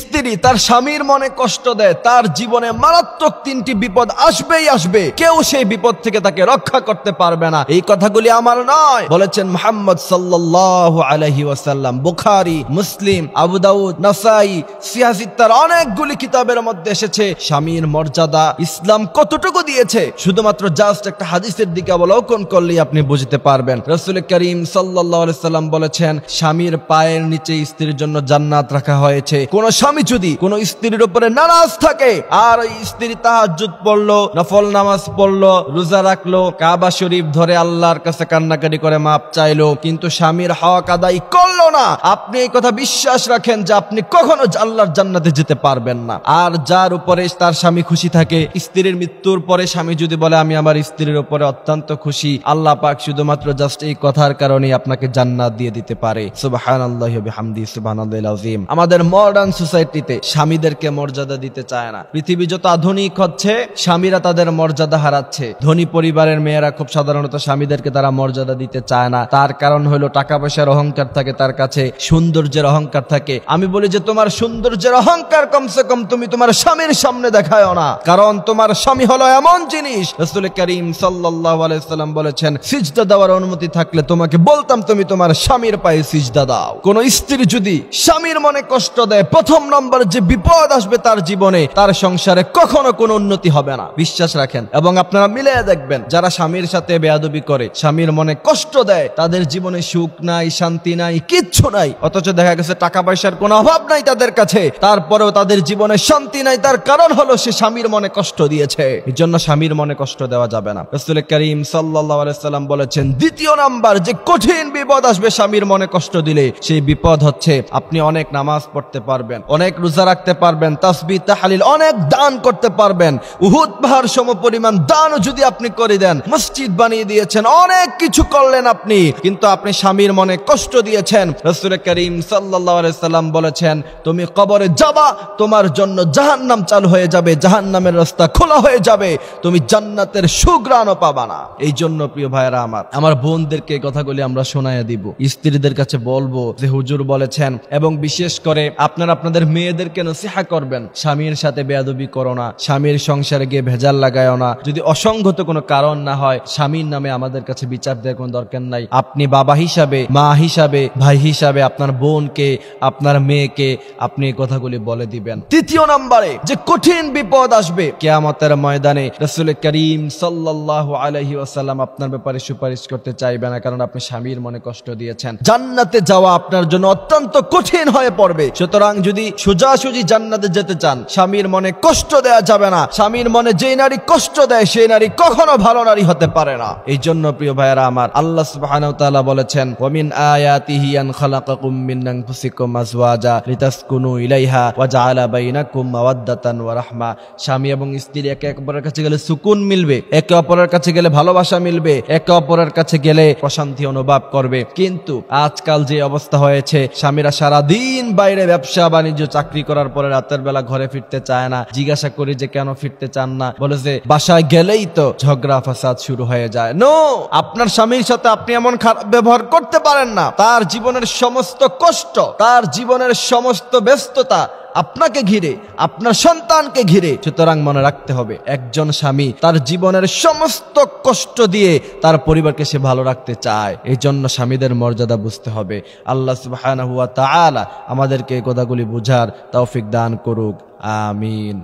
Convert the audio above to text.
স্ত্রী তার স্বামীর মনে কষ্ট দেয় তার জীবনে মারাত্মক তিনটি বিপদ আসবেই আসবে কেউ সেই বিপদ থেকে তাকে রক্ষা করতে পারবে না এই কথাগুলি আমার নয় বলেছেন মোহাম্মদ সাল্লাহ আলহি ওয়াসাল্লাম বুখারি মুসলিম আবুদাউদ নাসাই সিয়াসিত্তার অনেকগুলি কিতাবের মধ্যে এসেছে স্বামীর মর্যাদা ইসলাম কতটুকু দিয়েছে শুধুমাত্র জাস্ট একটা হাদিসের দিকে অবলোকন করলেই আপনি বুঝতে পারবেন রসুল করিম সাল্লাহ সাল্লাম বলেছেন স্বামীর পায়ের নিচে স্ত্রীর জন্য জান্নাত রাখা হয়েছে কোন স্বামী যদি কোন স্ত্রীর উপরে নারাজ থাকে আর ওই স্ত্রী তাহাজুদ পড়লো নফল নামাজ পড়লো রোজা রাখলো কাবা শরীফ ধরে আল্লাহর কাছে কান্নাকারি করে মাপ চাইলো কিন্তু স্বামীর হক আদায় করলো না আপনি এই কথা বিশ্বাস রাখেন যে আপনি কখনো আল্লাহর জান্নাতে যেতে পারবেন না আর যার উপরে তার স্বামী খুশি থাকে স্ত্রীর মৃত্যুর পরে স্বামী যদি বলে আমি আমার স্ত্রীর উপরে অত্যন্ত খুশি আল্লাহ পাক শুধুমাত্র জাস্ট এই কথার কারণে আপনাকে জান্নাত দিয়ে দিতে পারে সুবাহ আল্লাহ হামদি সুবাহ আমাদের মডার্ন সোসাইটি সোসাইটিতে স্বামীদেরকে মর্যাদা দিতে চায় না পৃথিবী যত আধুনিক হচ্ছে স্বামীরা তাদের মর্যাদা হারাচ্ছে ধনী পরিবারের মেয়েরা খুব সাধারণত স্বামীদেরকে তারা মর্যাদা দিতে চায় না তার কারণ হলো টাকা পয়সার অহংকার থাকে তার কাছে সৌন্দর্যের অহংকার থাকে আমি বলি যে তোমার সৌন্দর্যের অহংকার কমসে কম তুমি তোমার স্বামীর সামনে দেখায় না কারণ তোমার স্বামী হলো এমন জিনিস রসুল করিম সাল্লাহ আলাইসাল্লাম বলেছেন সিজদা দেওয়ার অনুমতি থাকলে তোমাকে বলতাম তুমি তোমার স্বামীর পায়ে সিজদা দাও কোন স্ত্রী যদি স্বামীর মনে কষ্ট দেয় প্রথম প্রথম নম্বর যে বিপদ আসবে তার জীবনে তার সংসারে কখনো কোনো উন্নতি হবে না বিশ্বাস রাখেন এবং আপনারা মিলে দেখবেন যারা স্বামীর সাথে বেয়াদবি করে স্বামীর মনে কষ্ট দেয় তাদের জীবনে সুখ নাই শান্তি নাই কিচ্ছু নাই অথচ দেখা গেছে টাকা পয়সার কোনো অভাব নাই তাদের কাছে তারপরেও তাদের জীবনে শান্তি নাই তার কারণ হলো সে স্বামীর মনে কষ্ট দিয়েছে এই জন্য স্বামীর মনে কষ্ট দেওয়া যাবে না রসুল করিম সাল্লাম বলেছেন দ্বিতীয় নাম্বার যে কঠিন বিপদ আসবে স্বামীর মনে কষ্ট দিলে সেই বিপদ হচ্ছে আপনি অনেক নামাজ পড়তে পারবেন অনেক রোজা রাখতে পারবেন তাসবি তাহালিল অনেক দান করতে পারবেন উহুদ পাহাড় সম পরিমাণ দানও যদি আপনি করে দেন মসজিদ বানিয়ে দিয়েছেন অনেক কিছু করলেন আপনি কিন্তু আপনি স্বামীর মনে কষ্ট দিয়েছেন রসুল করিম সাল্লাম বলেছেন তুমি কবরে যাবা তোমার জন্য জাহান্নাম চালু হয়ে যাবে জাহান্নামের রাস্তা খোলা হয়ে যাবে তুমি জান্নাতের সুগ্রানও পাবা না এই জন্য প্রিয় ভাইরা আমার আমার বোনদেরকে কথাগুলি আমরা শোনায় দিব স্ত্রীদের কাছে বলবো যে হুজুর বলেছেন এবং বিশেষ করে আপনারা আপনার আপনাদের মেয়েদেরকে নসিহা করবেন স্বামীর সাথে বেয়াদবি করো না স্বামীর সংসারে গিয়ে ভেজাল লাগায় না যদি অসংগত কোনো কারণ না হয় স্বামীর নামে আমাদের কাছে বিচার দেওয়ার কোনো দরকার নাই আপনি বাবা হিসাবে মা হিসাবে ভাই হিসাবে আপনার বোনকে আপনার মেয়েকে আপনি এই কথাগুলি বলে দিবেন তৃতীয় নম্বরে যে কঠিন বিপদ আসবে কেয়ামতের ময়দানে রসুল করিম সাল্লাহ আলহি ওসাল্লাম আপনার ব্যাপারে সুপারিশ করতে চাইবে না কারণ আপনি স্বামীর মনে কষ্ট দিয়েছেন জান্নাতে যাওয়া আপনার জন্য অত্যন্ত কঠিন হয়ে পড়বে সুতরাং যদি যদি সোজাসুজি জান্নাতে যেতে চান স্বামীর মনে কষ্ট দেয়া যাবে না স্বামীর মনে যে নারী কষ্ট দেয় সেই নারী কখনো ভালো নারী হতে পারে না এই জন্য প্রিয় ভাইয়েরা আমার আল্লাহ সুবাহ বলেছেন ওমিন আয়াতিহি খালাকাকুম মিন আনফুসিকুম আজওয়াজা লিতাসকুনু ইলাইহা ওয়া জাআলা বাইনাকুম মাওয়াদ্দাতান ওয়া রাহমা স্বামী এবং স্ত্রী একে অপরের কাছে গেলে সুকুন মিলবে একে অপরের কাছে গেলে ভালোবাসা মিলবে একে অপরের কাছে গেলে প্রশান্তি অনুভব করবে কিন্তু আজকাল যে অবস্থা হয়েছে স্বামীরা সারা দিন বাইরে ব্যবসা বাণিজ্য বাণিজ্য চাকরি করার পরে রাতের বেলা ঘরে ফিরতে চায় না জিজ্ঞাসা করি যে কেন ফিরতে চান না বলে যে বাসায় গেলেই তো ঝগড়া ফাসাদ শুরু হয়ে যায় নো আপনার স্বামীর সাথে আপনি এমন খারাপ ব্যবহার করতে পারেন না তার জীবনের সমস্ত কষ্ট তার জীবনের সমস্ত ব্যস্ততা আপনাকে ঘিরে আপনার সন্তানকে ঘিরে সুতরাং মনে রাখতে হবে একজন স্বামী তার জীবনের সমস্ত কষ্ট দিয়ে তার পরিবারকে সে ভালো রাখতে চায় এই জন্য স্বামীদের মর্যাদা বুঝতে হবে আল্লাহ সুবাহ আমাদেরকে এই কথাগুলি বুঝার তৌফিক দান করুক আমিন